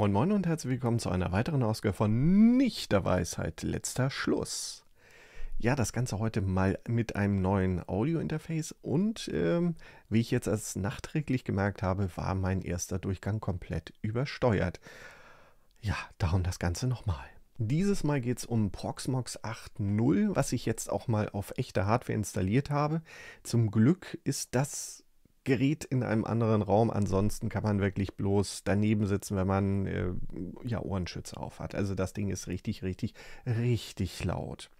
Moin Moin und herzlich willkommen zu einer weiteren Ausgabe von Nicht der Weisheit, letzter Schluss. Ja, das Ganze heute mal mit einem neuen Audio-Interface und ähm, wie ich jetzt als nachträglich gemerkt habe, war mein erster Durchgang komplett übersteuert. Ja, darum das Ganze nochmal. Dieses Mal geht es um Proxmox 8.0, was ich jetzt auch mal auf echter Hardware installiert habe. Zum Glück ist das gerät in einem anderen Raum. Ansonsten kann man wirklich bloß daneben sitzen, wenn man äh, ja Ohrenschütze aufhat. Also das Ding ist richtig, richtig, richtig laut.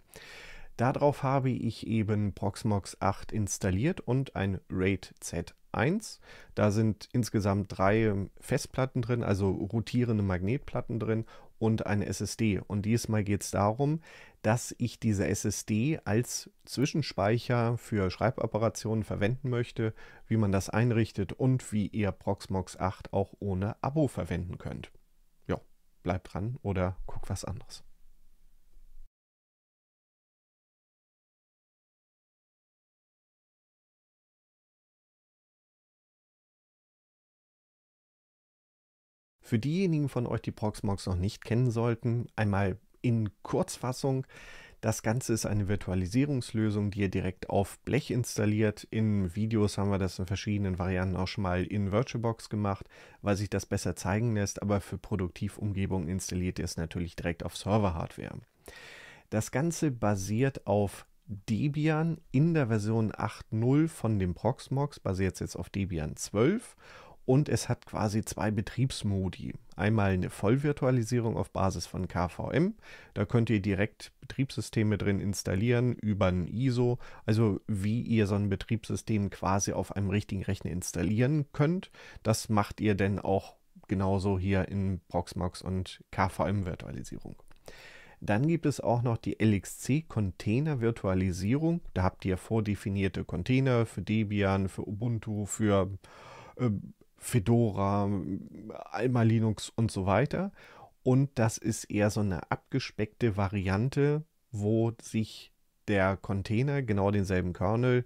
Darauf habe ich eben Proxmox 8 installiert und ein RAID Z1. Da sind insgesamt drei Festplatten drin, also rotierende Magnetplatten drin und eine SSD. Und diesmal geht es darum, dass ich diese SSD als Zwischenspeicher für Schreiboperationen verwenden möchte, wie man das einrichtet und wie ihr Proxmox 8 auch ohne Abo verwenden könnt. Ja, bleibt dran oder guckt was anderes. Für diejenigen von euch, die Proxmox noch nicht kennen sollten, einmal in Kurzfassung. Das Ganze ist eine Virtualisierungslösung, die ihr direkt auf Blech installiert. In Videos haben wir das in verschiedenen Varianten auch schon mal in VirtualBox gemacht, weil sich das besser zeigen lässt, aber für Produktivumgebungen installiert ihr es natürlich direkt auf Server-Hardware. Das Ganze basiert auf Debian in der Version 8.0 von dem Proxmox, basiert jetzt auf Debian 12 und es hat quasi zwei Betriebsmodi. Einmal eine Vollvirtualisierung auf Basis von KVM. Da könnt ihr direkt Betriebssysteme drin installieren über ein ISO, also wie ihr so ein Betriebssystem quasi auf einem richtigen Rechner installieren könnt. Das macht ihr dann auch genauso hier in Proxmox und KVM-Virtualisierung. Dann gibt es auch noch die LXC Container Virtualisierung. Da habt ihr vordefinierte Container für Debian, für Ubuntu, für ähm, Fedora, Alma Linux und so weiter. Und das ist eher so eine abgespeckte Variante, wo sich der Container genau denselben Kernel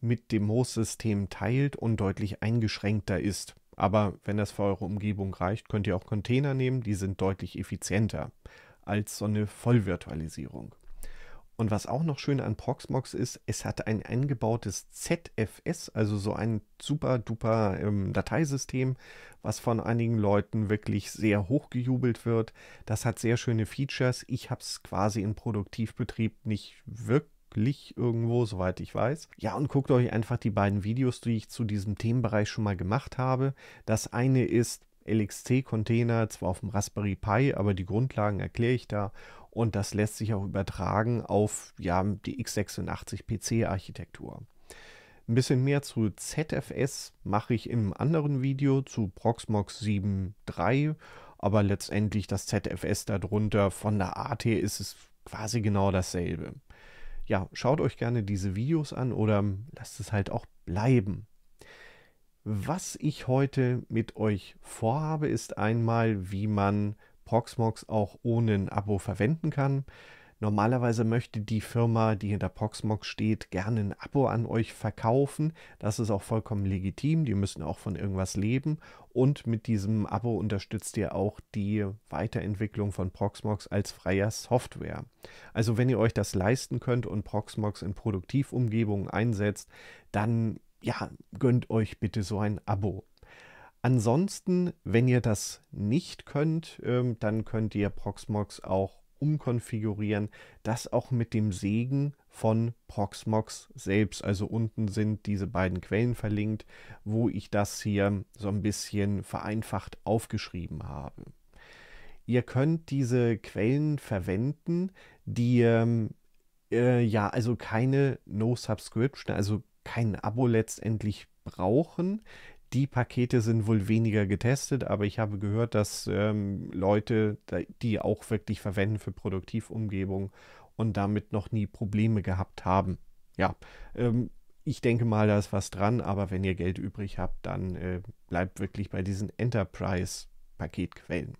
mit dem Host-System teilt und deutlich eingeschränkter ist. Aber wenn das für eure Umgebung reicht, könnt ihr auch Container nehmen, die sind deutlich effizienter als so eine Vollvirtualisierung. Und was auch noch schön an Proxmox ist, es hat ein eingebautes ZFS, also so ein super duper ähm, Dateisystem, was von einigen Leuten wirklich sehr hochgejubelt wird. Das hat sehr schöne Features. Ich habe es quasi in Produktivbetrieb nicht wirklich irgendwo, soweit ich weiß. Ja, und guckt euch einfach die beiden Videos, die ich zu diesem Themenbereich schon mal gemacht habe. Das eine ist LXC-Container, zwar auf dem Raspberry Pi, aber die Grundlagen erkläre ich da. Und das lässt sich auch übertragen auf ja, die x86-PC-Architektur. Ein bisschen mehr zu ZFS mache ich in einem anderen Video zu Proxmox 7.3, aber letztendlich das ZFS darunter von der AT ist es quasi genau dasselbe. Ja, schaut euch gerne diese Videos an oder lasst es halt auch bleiben. Was ich heute mit euch vorhabe, ist einmal, wie man Proxmox auch ohne ein Abo verwenden kann. Normalerweise möchte die Firma, die hinter Proxmox steht, gerne ein Abo an euch verkaufen. Das ist auch vollkommen legitim. Die müssen auch von irgendwas leben. Und mit diesem Abo unterstützt ihr auch die Weiterentwicklung von Proxmox als freier Software. Also wenn ihr euch das leisten könnt und Proxmox in Produktivumgebungen einsetzt, dann ja, gönnt euch bitte so ein Abo. Ansonsten, wenn ihr das nicht könnt, ähm, dann könnt ihr Proxmox auch umkonfigurieren, das auch mit dem Segen von Proxmox selbst. Also unten sind diese beiden Quellen verlinkt, wo ich das hier so ein bisschen vereinfacht aufgeschrieben habe. Ihr könnt diese Quellen verwenden, die ähm, äh, ja also keine No-Subscription, also kein Abo letztendlich brauchen die Pakete sind wohl weniger getestet, aber ich habe gehört, dass ähm, Leute die auch wirklich verwenden für Produktivumgebung und damit noch nie Probleme gehabt haben. Ja, ähm, ich denke mal, da ist was dran, aber wenn ihr Geld übrig habt, dann äh, bleibt wirklich bei diesen Enterprise-Paketquellen.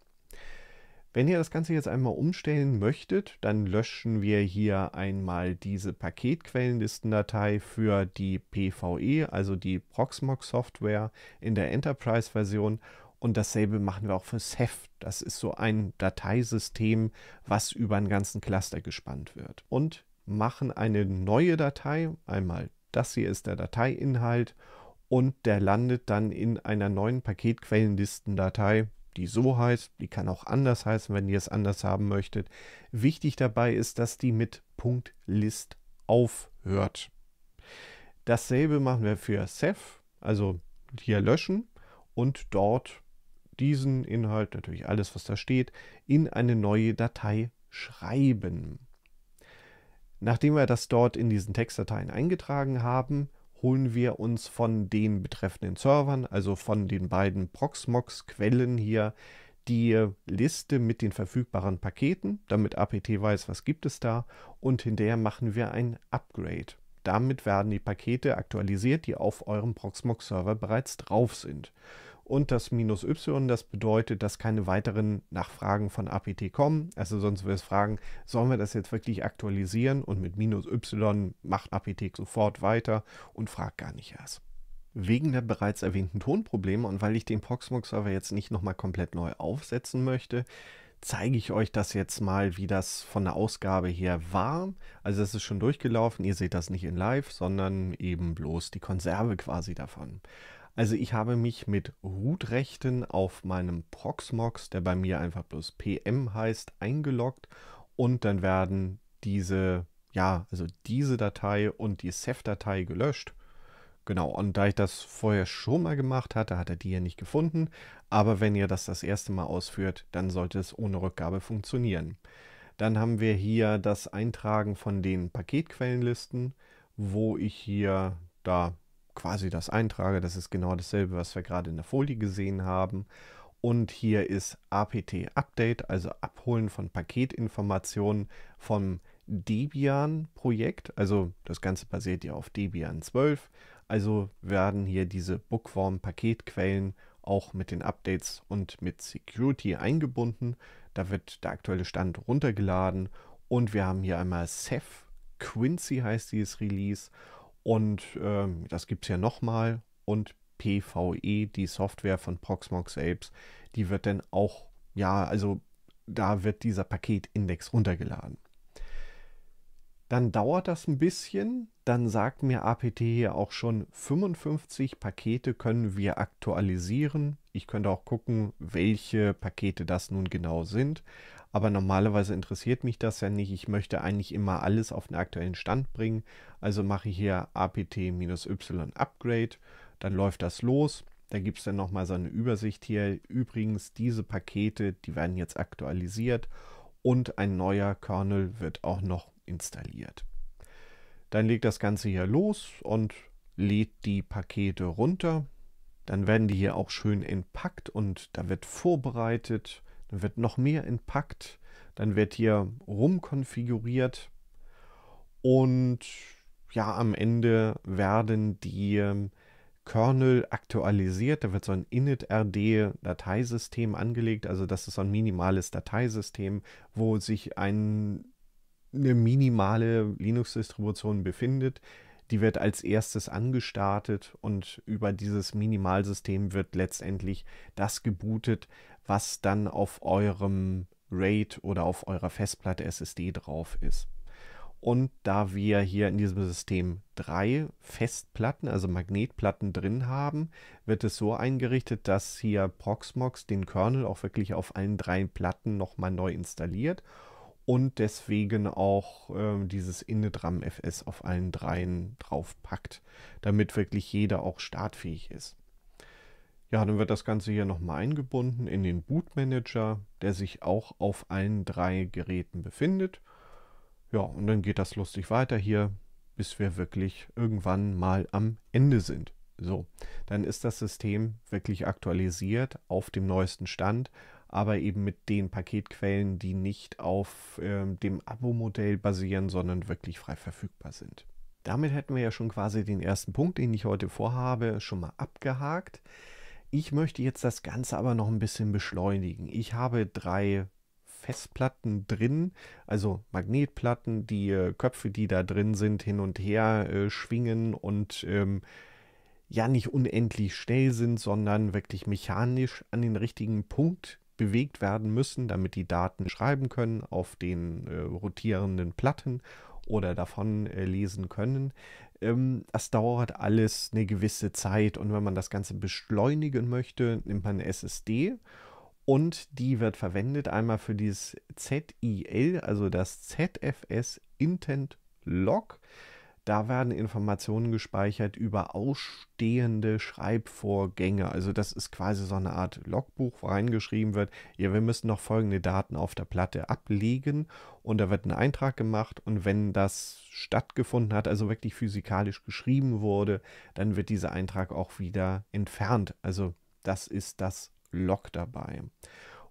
Wenn ihr das Ganze jetzt einmal umstellen möchtet, dann löschen wir hier einmal diese Paketquellenlistendatei für die PVE, also die Proxmox Software in der Enterprise Version und dasselbe machen wir auch für Ceph. Das ist so ein Dateisystem, was über einen ganzen Cluster gespannt wird. Und machen eine neue Datei. Einmal das hier ist der Dateiinhalt und der landet dann in einer neuen Paketquellenlistendatei die so heißt, die kann auch anders heißen, wenn ihr es anders haben möchtet. Wichtig dabei ist, dass die mit Punkt List aufhört. Dasselbe machen wir für Seth, also hier löschen und dort diesen Inhalt, natürlich alles, was da steht, in eine neue Datei schreiben. Nachdem wir das dort in diesen Textdateien eingetragen haben, holen wir uns von den betreffenden Servern, also von den beiden Proxmox-Quellen hier, die Liste mit den verfügbaren Paketen, damit APT weiß, was gibt es da, und hinterher machen wir ein Upgrade. Damit werden die Pakete aktualisiert, die auf eurem Proxmox-Server bereits drauf sind und das minus y, das bedeutet, dass keine weiteren Nachfragen von APT kommen. Also sonst würde es fragen, sollen wir das jetzt wirklich aktualisieren? Und mit minus y macht APT sofort weiter und fragt gar nicht erst. Wegen der bereits erwähnten Tonprobleme und weil ich den Proxmox-Server jetzt nicht nochmal komplett neu aufsetzen möchte, zeige ich euch das jetzt mal, wie das von der Ausgabe her war. Also es ist schon durchgelaufen, ihr seht das nicht in live, sondern eben bloß die Konserve quasi davon. Also ich habe mich mit root auf meinem Proxmox, der bei mir einfach bloß PM heißt, eingeloggt und dann werden diese, ja, also diese Datei und die Ceph-Datei gelöscht. Genau, und da ich das vorher schon mal gemacht hatte, hat er die ja nicht gefunden. Aber wenn ihr das das erste Mal ausführt, dann sollte es ohne Rückgabe funktionieren. Dann haben wir hier das Eintragen von den Paketquellenlisten, wo ich hier da quasi das eintrage. Das ist genau dasselbe, was wir gerade in der Folie gesehen haben. Und hier ist APT Update, also Abholen von Paketinformationen vom Debian-Projekt. Also das Ganze basiert ja auf Debian 12. Also werden hier diese Bookworm-Paketquellen auch mit den Updates und mit Security eingebunden. Da wird der aktuelle Stand runtergeladen. Und wir haben hier einmal Ceph, Quincy heißt dieses Release. Und ähm, das gibt es ja nochmal. Und PVE, die Software von Proxmox Apes, die wird dann auch, ja, also da wird dieser Paketindex runtergeladen. Dann dauert das ein bisschen. Dann sagt mir APT hier auch schon, 55 Pakete können wir aktualisieren. Ich könnte auch gucken, welche Pakete das nun genau sind. Aber normalerweise interessiert mich das ja nicht. Ich möchte eigentlich immer alles auf den aktuellen Stand bringen. Also mache ich hier APT-Y-Upgrade. Dann läuft das los. Da gibt es dann nochmal so eine Übersicht hier. Übrigens, diese Pakete, die werden jetzt aktualisiert und ein neuer Kernel wird auch noch installiert. Dann legt das Ganze hier los und lädt die Pakete runter. Dann werden die hier auch schön entpackt und da wird vorbereitet. Dann wird noch mehr entpackt. Dann wird hier rumkonfiguriert. Und ja, am Ende werden die ähm, Kernel aktualisiert. Da wird so ein init-rd-Dateisystem angelegt. Also das ist so ein minimales Dateisystem, wo sich ein eine minimale Linux-Distribution befindet. Die wird als erstes angestartet und über dieses Minimalsystem wird letztendlich das gebootet, was dann auf eurem RAID oder auf eurer Festplatte SSD drauf ist. Und da wir hier in diesem System drei Festplatten, also Magnetplatten drin haben, wird es so eingerichtet, dass hier Proxmox den Kernel auch wirklich auf allen drei Platten nochmal neu installiert und deswegen auch äh, dieses Innedram FS auf allen dreien drauf packt, damit wirklich jeder auch startfähig ist. Ja, dann wird das Ganze hier nochmal eingebunden in den Boot Manager, der sich auch auf allen drei Geräten befindet. Ja, und dann geht das lustig weiter hier, bis wir wirklich irgendwann mal am Ende sind. So, dann ist das System wirklich aktualisiert auf dem neuesten Stand aber eben mit den Paketquellen, die nicht auf ähm, dem Abo-Modell basieren, sondern wirklich frei verfügbar sind. Damit hätten wir ja schon quasi den ersten Punkt, den ich heute vorhabe, schon mal abgehakt. Ich möchte jetzt das Ganze aber noch ein bisschen beschleunigen. Ich habe drei Festplatten drin, also Magnetplatten, die äh, Köpfe, die da drin sind, hin und her äh, schwingen und ähm, ja nicht unendlich schnell sind, sondern wirklich mechanisch an den richtigen Punkt bewegt werden müssen, damit die Daten schreiben können auf den äh, rotierenden Platten oder davon äh, lesen können. Ähm, das dauert alles eine gewisse Zeit und wenn man das Ganze beschleunigen möchte, nimmt man eine SSD und die wird verwendet einmal für dieses ZIL, also das ZFS Intent Log. Da werden Informationen gespeichert über ausstehende Schreibvorgänge. Also das ist quasi so eine Art Logbuch, wo reingeschrieben wird, ja, wir müssen noch folgende Daten auf der Platte ablegen und da wird ein Eintrag gemacht und wenn das stattgefunden hat, also wirklich physikalisch geschrieben wurde, dann wird dieser Eintrag auch wieder entfernt. Also das ist das Log dabei.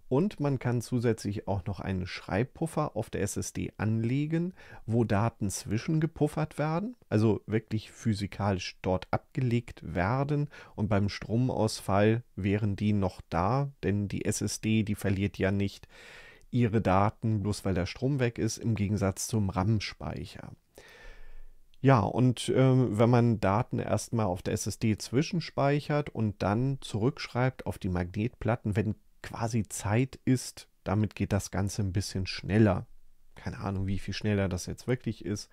Und man kann zusätzlich auch noch einen Schreibpuffer auf der SSD anlegen, wo Daten zwischengepuffert werden, also wirklich physikalisch dort abgelegt werden. Und beim Stromausfall wären die noch da, denn die SSD, die verliert ja nicht ihre Daten, bloß weil der Strom weg ist, im Gegensatz zum RAM-Speicher. Ja, und äh, wenn man Daten erstmal auf der SSD zwischenspeichert und dann zurückschreibt auf die Magnetplatten, wenn quasi Zeit ist. Damit geht das Ganze ein bisschen schneller. Keine Ahnung, wie viel schneller das jetzt wirklich ist,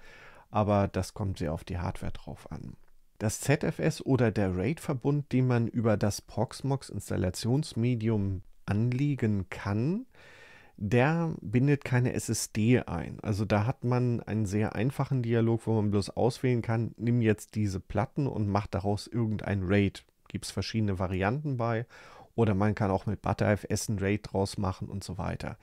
aber das kommt sehr auf die Hardware drauf an. Das ZFS oder der RAID-Verbund, den man über das Proxmox-Installationsmedium anlegen kann, der bindet keine SSD ein. Also da hat man einen sehr einfachen Dialog, wo man bloß auswählen kann, nimm jetzt diese Platten und mach daraus irgendein RAID. Gibt es verschiedene Varianten bei oder man kann auch mit ButterFS ein Raid draus machen und so weiter.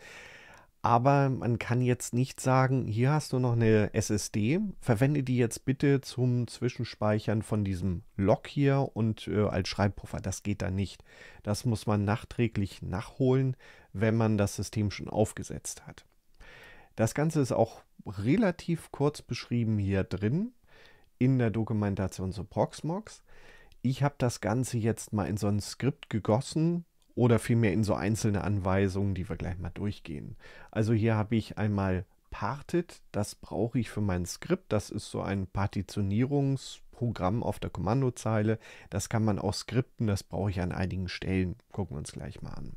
Aber man kann jetzt nicht sagen, hier hast du noch eine SSD, verwende die jetzt bitte zum Zwischenspeichern von diesem Log hier und äh, als Schreibpuffer. Das geht da nicht. Das muss man nachträglich nachholen, wenn man das System schon aufgesetzt hat. Das Ganze ist auch relativ kurz beschrieben hier drin in der Dokumentation zu Proxmox ich habe das Ganze jetzt mal in so ein Skript gegossen oder vielmehr in so einzelne Anweisungen, die wir gleich mal durchgehen. Also hier habe ich einmal Parted, das brauche ich für mein Skript. Das ist so ein Partitionierungsprogramm auf der Kommandozeile. Das kann man auch skripten, das brauche ich an einigen Stellen. Gucken wir uns gleich mal an.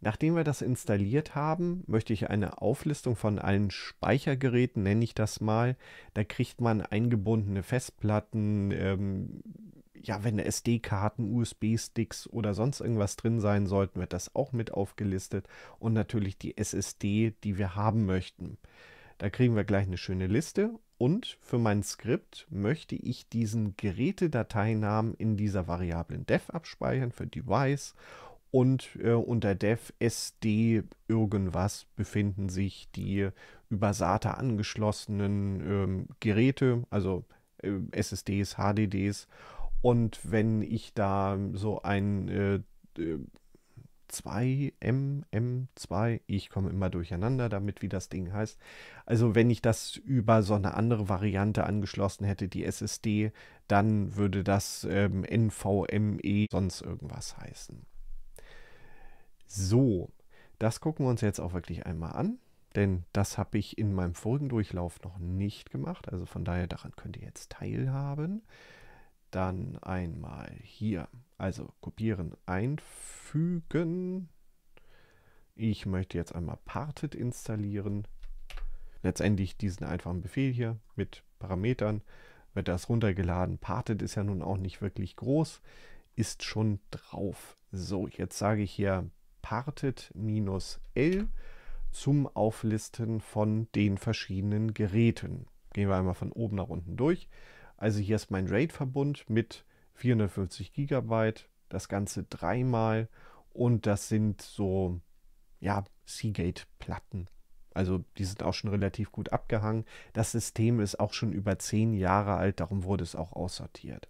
Nachdem wir das installiert haben, möchte ich eine Auflistung von allen Speichergeräten, nenne ich das mal. Da kriegt man eingebundene Festplatten, ähm, ja, wenn SD-Karten, USB-Sticks oder sonst irgendwas drin sein sollten, wird das auch mit aufgelistet. Und natürlich die SSD, die wir haben möchten. Da kriegen wir gleich eine schöne Liste. Und für mein Skript möchte ich diesen Gerätedateinamen in dieser Variablen dev abspeichern für Device. Und äh, unter dev sd irgendwas befinden sich die über SATA angeschlossenen ähm, Geräte, also äh, SSDs, HDDs und wenn ich da so ein äh, 2M, M2, ich komme immer durcheinander damit, wie das Ding heißt. Also wenn ich das über so eine andere Variante angeschlossen hätte, die SSD, dann würde das ähm, NVMe sonst irgendwas heißen. So, das gucken wir uns jetzt auch wirklich einmal an, denn das habe ich in meinem vorigen Durchlauf noch nicht gemacht. Also von daher daran könnt ihr jetzt teilhaben. Dann einmal hier. Also kopieren, einfügen. Ich möchte jetzt einmal Parted installieren. Letztendlich diesen einfachen Befehl hier mit Parametern wird das runtergeladen. Parted ist ja nun auch nicht wirklich groß, ist schon drauf. So, jetzt sage ich hier Parted-L zum Auflisten von den verschiedenen Geräten. Gehen wir einmal von oben nach unten durch. Also hier ist mein RAID-Verbund mit 450 GB, das Ganze dreimal und das sind so, ja, Seagate-Platten. Also die sind auch schon relativ gut abgehangen. Das System ist auch schon über zehn Jahre alt, darum wurde es auch aussortiert.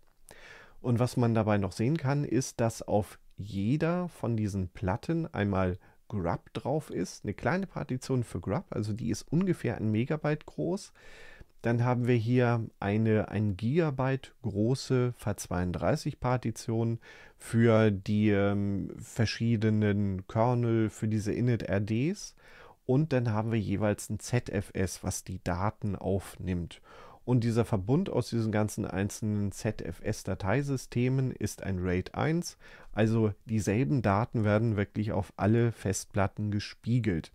Und was man dabei noch sehen kann, ist, dass auf jeder von diesen Platten einmal Grub drauf ist. Eine kleine Partition für Grub, also die ist ungefähr ein Megabyte groß. Dann haben wir hier eine 1 Gigabyte große FAT32-Partition für die ähm, verschiedenen Kernel, für diese Init-RDs. Und dann haben wir jeweils ein ZFS, was die Daten aufnimmt. Und dieser Verbund aus diesen ganzen einzelnen ZFS-Dateisystemen ist ein RAID 1. Also dieselben Daten werden wirklich auf alle Festplatten gespiegelt.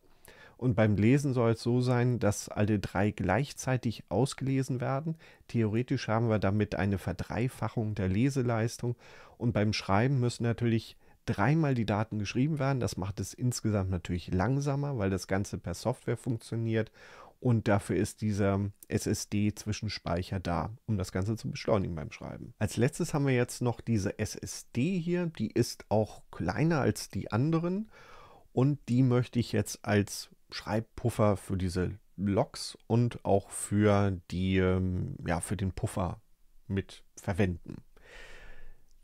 Und beim Lesen soll es so sein, dass alle drei gleichzeitig ausgelesen werden. Theoretisch haben wir damit eine Verdreifachung der Leseleistung. Und beim Schreiben müssen natürlich dreimal die Daten geschrieben werden. Das macht es insgesamt natürlich langsamer, weil das Ganze per Software funktioniert. Und dafür ist dieser SSD-Zwischenspeicher da, um das Ganze zu beschleunigen beim Schreiben. Als letztes haben wir jetzt noch diese SSD hier. Die ist auch kleiner als die anderen. Und die möchte ich jetzt als Schreibpuffer für diese Logs und auch für, die, ähm, ja, für den Puffer mit verwenden.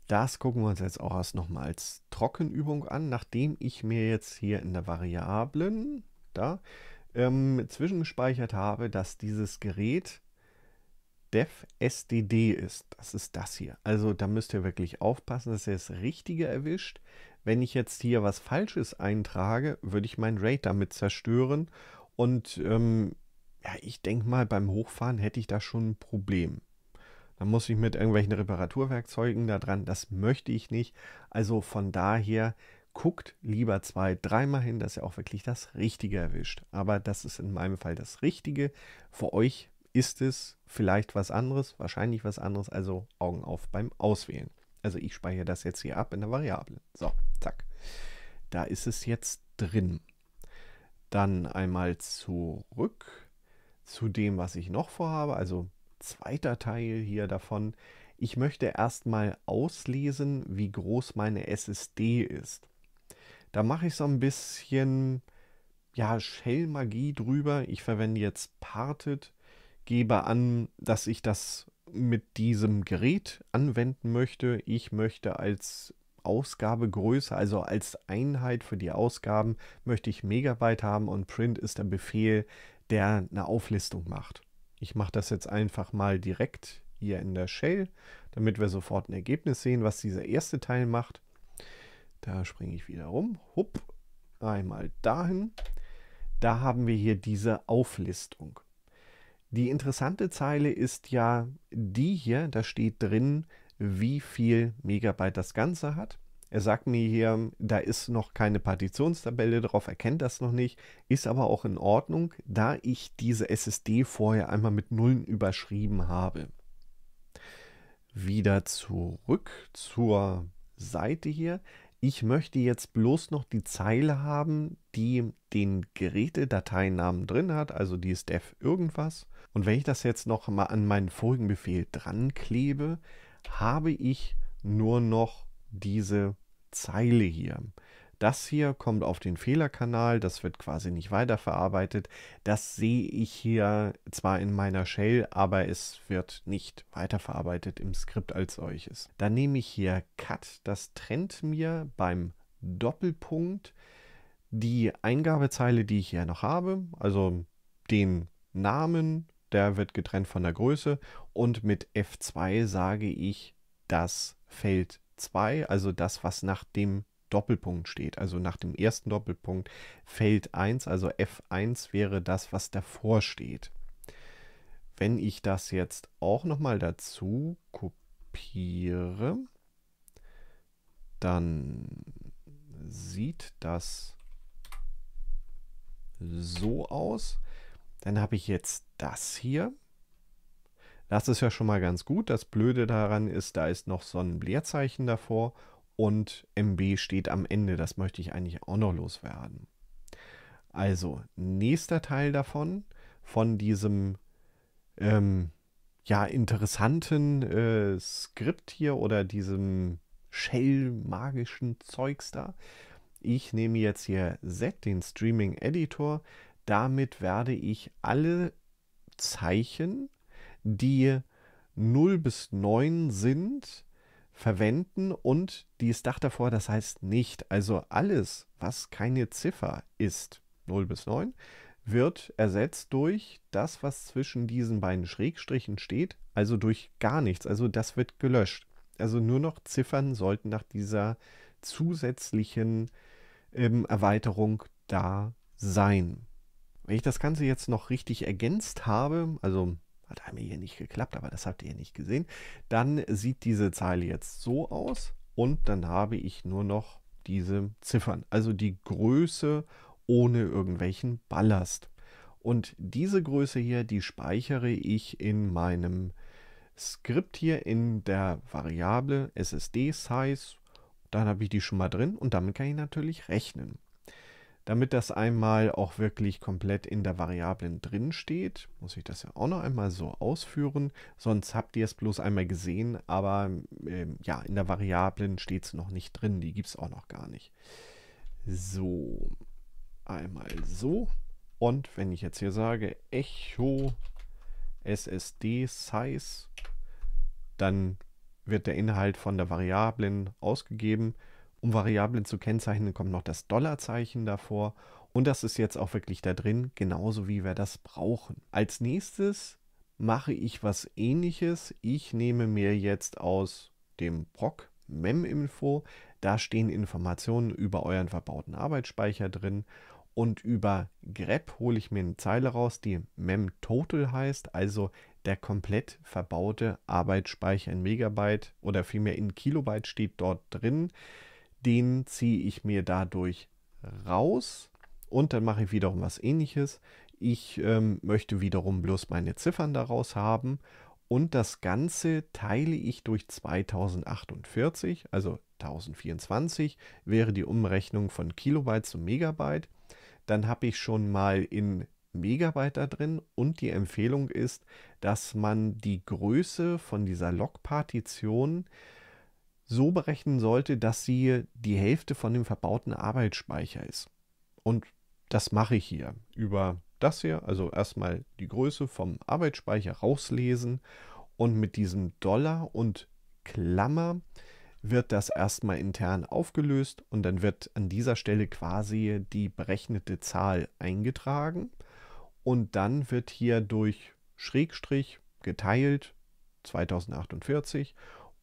Das gucken wir uns jetzt auch erst noch mal als Trockenübung an, nachdem ich mir jetzt hier in der Variablen da ähm, zwischengespeichert habe, dass dieses Gerät Dev SDD ist. Das ist das hier. Also da müsst ihr wirklich aufpassen, dass ihr das Richtige erwischt. Wenn ich jetzt hier was Falsches eintrage, würde ich meinen RAID damit zerstören. Und ähm, ja, ich denke mal, beim Hochfahren hätte ich da schon ein Problem. Dann muss ich mit irgendwelchen Reparaturwerkzeugen da dran. Das möchte ich nicht. Also von daher guckt lieber zwei, dreimal hin, dass ihr auch wirklich das Richtige erwischt. Aber das ist in meinem Fall das Richtige. Für euch ist es vielleicht was anderes, wahrscheinlich was anderes, also Augen auf beim Auswählen. Also ich speichere das jetzt hier ab in der Variable. So, zack. Da ist es jetzt drin. Dann einmal zurück zu dem, was ich noch vorhabe, also zweiter Teil hier davon. Ich möchte erstmal auslesen, wie groß meine SSD ist. Da mache ich so ein bisschen ja, Shell-Magie drüber. Ich verwende jetzt Parted gebe an, dass ich das mit diesem Gerät anwenden möchte. Ich möchte als Ausgabegröße, also als Einheit für die Ausgaben, möchte ich Megabyte haben und Print ist der Befehl, der eine Auflistung macht. Ich mache das jetzt einfach mal direkt hier in der Shell, damit wir sofort ein Ergebnis sehen, was dieser erste Teil macht. Da springe ich wieder rum. Hupp, einmal dahin. Da haben wir hier diese Auflistung. Die interessante Zeile ist ja die hier, da steht drin, wie viel Megabyte das Ganze hat. Er sagt mir hier, da ist noch keine Partitionstabelle drauf, erkennt das noch nicht, ist aber auch in Ordnung, da ich diese SSD vorher einmal mit Nullen überschrieben habe. Wieder zurück zur Seite hier ich möchte jetzt bloß noch die Zeile haben, die den Gerätedateinamen drin hat, also die ist def irgendwas. Und wenn ich das jetzt noch mal an meinen vorigen Befehl dran klebe, habe ich nur noch diese Zeile hier. Das hier kommt auf den Fehlerkanal, das wird quasi nicht weiterverarbeitet. Das sehe ich hier zwar in meiner Shell, aber es wird nicht weiterverarbeitet im Skript als solches. Dann nehme ich hier Cut, das trennt mir beim Doppelpunkt die Eingabezeile, die ich hier noch habe, also den Namen, der wird getrennt von der Größe und mit F2 sage ich das Feld 2, also das, was nach dem Doppelpunkt steht. Also nach dem ersten Doppelpunkt Feld 1, also F1 wäre das, was davor steht. Wenn ich das jetzt auch nochmal dazu kopiere, dann sieht das so aus. Dann habe ich jetzt das hier. Das ist ja schon mal ganz gut. Das Blöde daran ist, da ist noch so ein Leerzeichen davor und MB steht am Ende. Das möchte ich eigentlich auch noch loswerden. Also, nächster Teil davon, von diesem ähm, ja, interessanten äh, Skript hier oder diesem Shell-magischen Zeugs da. Ich nehme jetzt hier Set, den Streaming Editor. Damit werde ich alle Zeichen, die 0 bis 9 sind, verwenden und dies Dach davor, das heißt nicht. Also alles, was keine Ziffer ist, 0 bis 9, wird ersetzt durch das, was zwischen diesen beiden Schrägstrichen steht, also durch gar nichts. Also das wird gelöscht. Also nur noch Ziffern sollten nach dieser zusätzlichen ähm, Erweiterung da sein. Wenn ich das Ganze jetzt noch richtig ergänzt habe, also hat einmal hier nicht geklappt, aber das habt ihr nicht gesehen. Dann sieht diese Zeile jetzt so aus und dann habe ich nur noch diese Ziffern, also die Größe ohne irgendwelchen Ballast. Und diese Größe hier, die speichere ich in meinem Skript hier in der Variable SSD Size. Dann habe ich die schon mal drin und damit kann ich natürlich rechnen. Damit das einmal auch wirklich komplett in der Variablen drin steht, muss ich das ja auch noch einmal so ausführen. Sonst habt ihr es bloß einmal gesehen, aber ähm, ja, in der Variablen steht es noch nicht drin. Die gibt es auch noch gar nicht. So, einmal so. Und wenn ich jetzt hier sage Echo SSD Size, dann wird der Inhalt von der Variablen ausgegeben. Um Variablen zu kennzeichnen, kommt noch das Dollarzeichen davor. Und das ist jetzt auch wirklich da drin, genauso wie wir das brauchen. Als nächstes mache ich was ähnliches. Ich nehme mir jetzt aus dem Proc Meminfo, da stehen Informationen über euren verbauten Arbeitsspeicher drin. Und über grep hole ich mir eine Zeile raus, die memtotal heißt, also der komplett verbaute Arbeitsspeicher in Megabyte oder vielmehr in Kilobyte steht dort drin den ziehe ich mir dadurch raus und dann mache ich wiederum was ähnliches. Ich ähm, möchte wiederum bloß meine Ziffern daraus haben und das Ganze teile ich durch 2048, also 1024 wäre die Umrechnung von Kilobyte zu Megabyte. Dann habe ich schon mal in Megabyte da drin und die Empfehlung ist, dass man die Größe von dieser Log-Partition äh, so berechnen sollte, dass sie die Hälfte von dem verbauten Arbeitsspeicher ist. Und das mache ich hier über das hier, also erstmal die Größe vom Arbeitsspeicher rauslesen und mit diesem Dollar und Klammer wird das erstmal intern aufgelöst und dann wird an dieser Stelle quasi die berechnete Zahl eingetragen und dann wird hier durch Schrägstrich geteilt 2048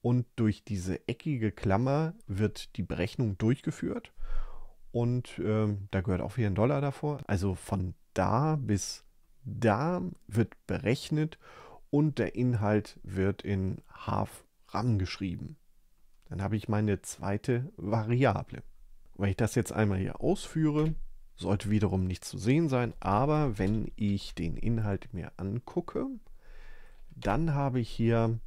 und durch diese eckige Klammer wird die Berechnung durchgeführt und äh, da gehört auch wieder ein Dollar davor. Also von da bis da wird berechnet und der Inhalt wird in half RAM geschrieben. Dann habe ich meine zweite Variable. Wenn ich das jetzt einmal hier ausführe, sollte wiederum nichts zu sehen sein, aber wenn ich den Inhalt mir angucke, dann habe ich hier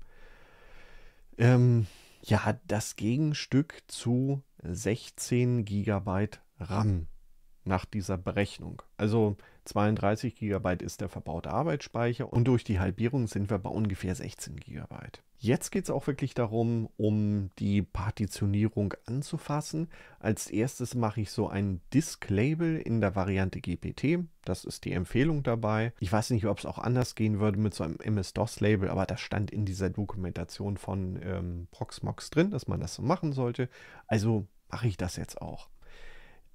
ähm, ja, das Gegenstück zu 16 GB RAM nach dieser Berechnung. Also 32 GB ist der verbaute Arbeitsspeicher und durch die Halbierung sind wir bei ungefähr 16 GB. Jetzt geht es auch wirklich darum, um die Partitionierung anzufassen. Als erstes mache ich so ein Disk-Label in der Variante GPT. Das ist die Empfehlung dabei. Ich weiß nicht, ob es auch anders gehen würde mit so einem MS-DOS-Label, aber das stand in dieser Dokumentation von ähm, Proxmox drin, dass man das so machen sollte. Also mache ich das jetzt auch.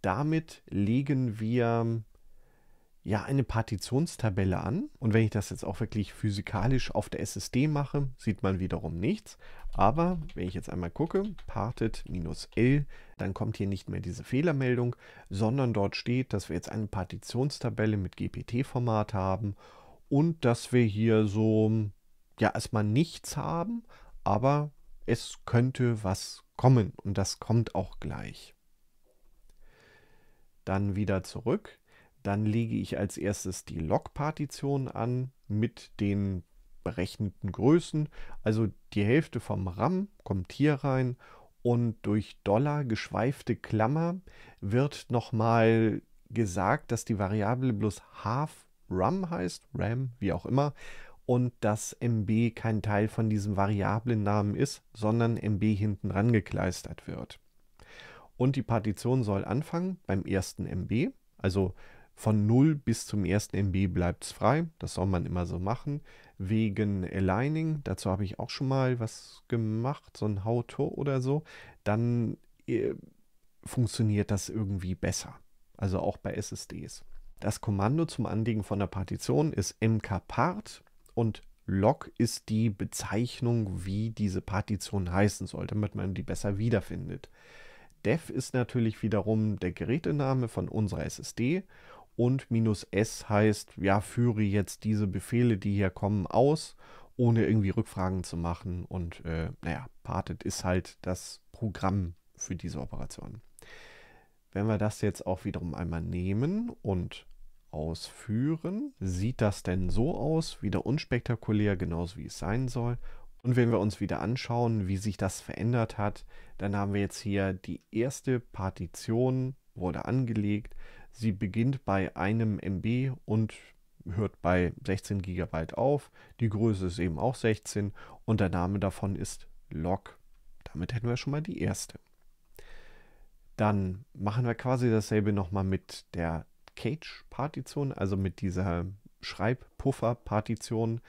Damit legen wir ja eine Partitionstabelle an. Und wenn ich das jetzt auch wirklich physikalisch auf der SSD mache, sieht man wiederum nichts. Aber wenn ich jetzt einmal gucke, parted minus L, dann kommt hier nicht mehr diese Fehlermeldung, sondern dort steht, dass wir jetzt eine Partitionstabelle mit GPT-Format haben und dass wir hier so, ja, erstmal nichts haben, aber es könnte was kommen und das kommt auch gleich. Dann wieder zurück dann lege ich als erstes die Log-Partition an mit den berechneten Größen. Also die Hälfte vom RAM kommt hier rein und durch Dollar geschweifte Klammer wird nochmal gesagt, dass die Variable bloß half RAM heißt, RAM, wie auch immer, und dass MB kein Teil von diesem Variablennamen ist, sondern MB hinten rangekleistert wird. Und die Partition soll anfangen beim ersten MB, also von 0 bis zum ersten MB bleibt es frei. Das soll man immer so machen. Wegen Aligning, dazu habe ich auch schon mal was gemacht, so ein How-To oder so. Dann äh, funktioniert das irgendwie besser. Also auch bei SSDs. Das Kommando zum Anlegen von der Partition ist mkpart und log ist die Bezeichnung, wie diese Partition heißen soll, damit man die besser wiederfindet. Dev ist natürlich wiederum der Gerätename von unserer SSD und minus S heißt, ja, führe jetzt diese Befehle, die hier kommen, aus, ohne irgendwie Rückfragen zu machen. Und äh, naja, parted ist halt das Programm für diese Operation. Wenn wir das jetzt auch wiederum einmal nehmen und ausführen, sieht das denn so aus, wieder unspektakulär, genauso wie es sein soll. Und wenn wir uns wieder anschauen, wie sich das verändert hat, dann haben wir jetzt hier die erste Partition wurde angelegt. Sie beginnt bei einem MB und hört bei 16 GB auf. Die Größe ist eben auch 16 und der Name davon ist Log. Damit hätten wir schon mal die erste. Dann machen wir quasi dasselbe nochmal mit der Cage-Partition, also mit dieser Schreibpuffer-Partition.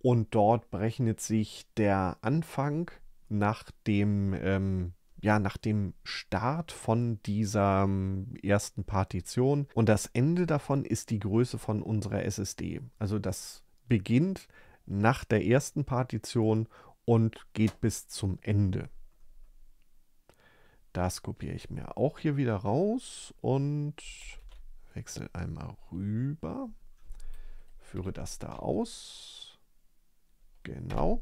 Und dort berechnet sich der Anfang nach dem ähm, ja, nach dem Start von dieser ähm, ersten Partition. Und das Ende davon ist die Größe von unserer SSD. Also das beginnt nach der ersten Partition und geht bis zum Ende. Das kopiere ich mir auch hier wieder raus und wechsle einmal rüber. Führe das da aus. Genau.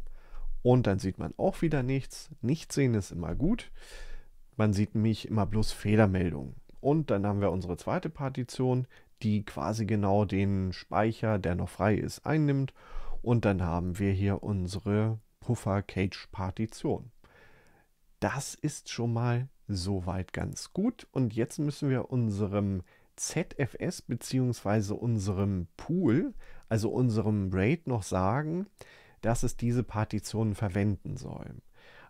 Und dann sieht man auch wieder nichts. sehen ist immer gut. Man sieht nämlich immer bloß Fehlermeldungen. Und dann haben wir unsere zweite Partition, die quasi genau den Speicher, der noch frei ist, einnimmt. Und dann haben wir hier unsere Puffer-Cage-Partition. Das ist schon mal soweit ganz gut. Und jetzt müssen wir unserem ZFS bzw. unserem Pool, also unserem RAID noch sagen, dass es diese Partitionen verwenden soll.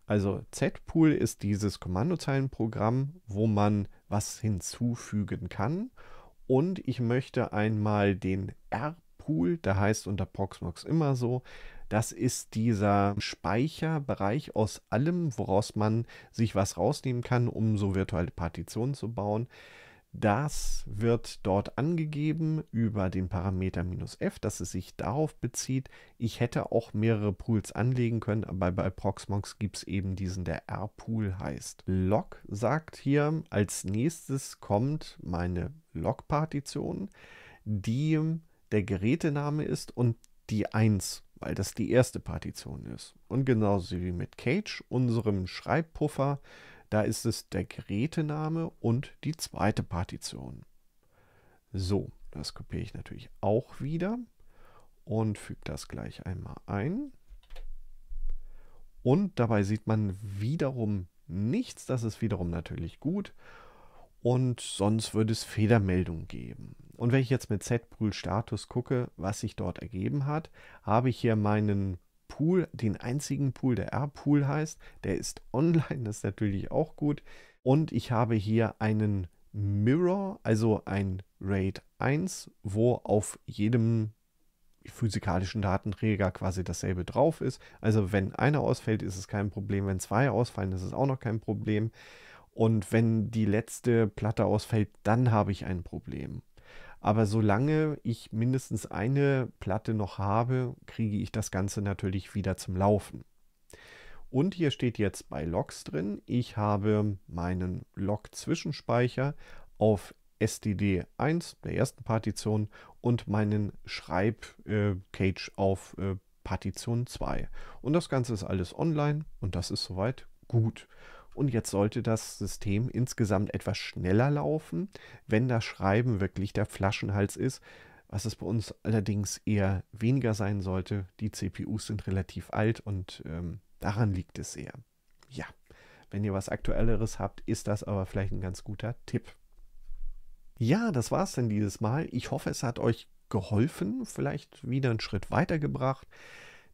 Also Zpool ist dieses Kommandozeilenprogramm, wo man was hinzufügen kann. Und ich möchte einmal den Rpool, pool der heißt unter Proxmox immer so, das ist dieser Speicherbereich aus allem, woraus man sich was rausnehmen kann, um so virtuelle Partitionen zu bauen. Das wird dort angegeben über den Parameter minus f, dass es sich darauf bezieht. Ich hätte auch mehrere Pools anlegen können, aber bei Proxmox gibt es eben diesen, der R-Pool heißt. Log sagt hier, als nächstes kommt meine Log-Partition, die der Gerätename ist und die 1, weil das die erste Partition ist. Und genauso wie mit Cage, unserem Schreibpuffer, da ist es der Gerätename und die zweite Partition. So, das kopiere ich natürlich auch wieder und füge das gleich einmal ein. Und dabei sieht man wiederum nichts. Das ist wiederum natürlich gut. Und sonst würde es Fehlermeldung geben. Und wenn ich jetzt mit zbrühl-status gucke, was sich dort ergeben hat, habe ich hier meinen Pool, den einzigen Pool, der R-Pool heißt. Der ist online, das ist natürlich auch gut. Und ich habe hier einen Mirror, also ein RAID 1, wo auf jedem physikalischen Datenträger quasi dasselbe drauf ist. Also wenn einer ausfällt, ist es kein Problem. Wenn zwei ausfallen, ist es auch noch kein Problem. Und wenn die letzte Platte ausfällt, dann habe ich ein Problem. Aber solange ich mindestens eine Platte noch habe, kriege ich das Ganze natürlich wieder zum Laufen. Und hier steht jetzt bei Logs drin, ich habe meinen Log-Zwischenspeicher auf SDD1 der ersten Partition und meinen Schreibcage auf äh, Partition 2. Und das Ganze ist alles online und das ist soweit gut. Und jetzt sollte das System insgesamt etwas schneller laufen, wenn das Schreiben wirklich der Flaschenhals ist, was es bei uns allerdings eher weniger sein sollte. Die CPUs sind relativ alt und ähm, daran liegt es sehr. Ja, wenn ihr was Aktuelleres habt, ist das aber vielleicht ein ganz guter Tipp. Ja, das war es denn dieses Mal. Ich hoffe, es hat euch geholfen, vielleicht wieder einen Schritt weitergebracht.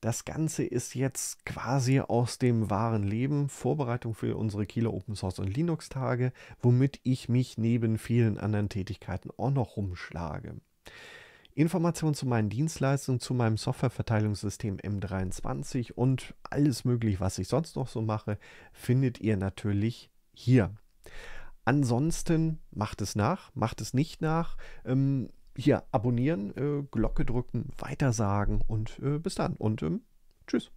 Das Ganze ist jetzt quasi aus dem wahren Leben Vorbereitung für unsere Kieler Open Source und Linux Tage, womit ich mich neben vielen anderen Tätigkeiten auch noch rumschlage. Informationen zu meinen Dienstleistungen, zu meinem Softwareverteilungssystem M23 und alles Mögliche, was ich sonst noch so mache, findet ihr natürlich hier. Ansonsten macht es nach, macht es nicht nach. Ähm, hier abonnieren, äh, Glocke drücken, weitersagen und äh, bis dann und ähm, tschüss.